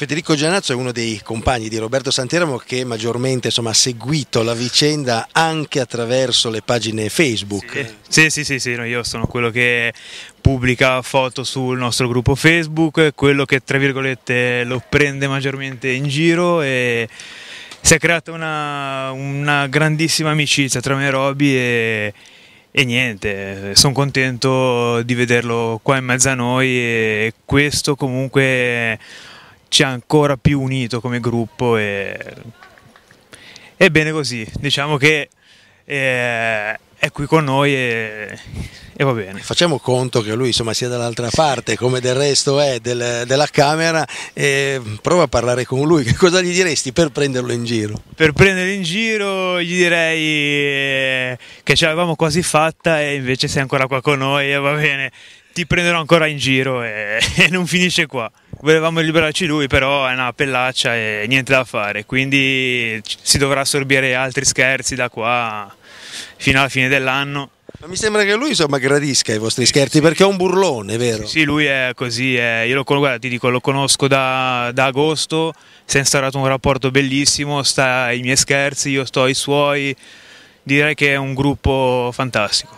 Federico Gianazzo è uno dei compagni di Roberto Santeramo che maggiormente insomma, ha seguito la vicenda anche attraverso le pagine Facebook. Sì, sì, sì, sì, no, io sono quello che pubblica foto sul nostro gruppo Facebook, quello che tra virgolette lo prende maggiormente in giro e si è creata una, una grandissima amicizia tra me e Roby e, e niente, sono contento di vederlo qua in mezzo a noi e questo comunque ci ha ancora più unito come gruppo e è bene così, diciamo che eh, è qui con noi e, e, va bene. Facciamo conto che lui insomma sia dall'altra parte, come del resto è del, della Camera, e prova a parlare con lui, che cosa gli diresti per prenderlo in giro? Per prenderlo in giro gli direi eh, che ce l'avevamo quasi fatta e invece sei ancora qua con noi e va bene, ti prenderò ancora in giro e, e non finisce qua volevamo liberarci lui, però è una pellaccia e niente da fare, quindi si dovrà assorbire altri scherzi da qua fino alla fine dell'anno. Ma mi sembra che lui insomma gradisca i vostri scherzi perché è un burlone, vero? Sì, sì lui è così, è... io lo, guarda, ti dico, lo conosco da, da agosto, si è instaurato un rapporto bellissimo, sta ai miei scherzi, io sto ai suoi, direi che è un gruppo fantastico,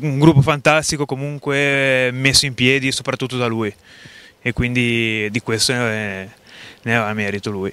un gruppo fantastico comunque messo in piedi soprattutto da lui e quindi di questo ne aveva merito lui.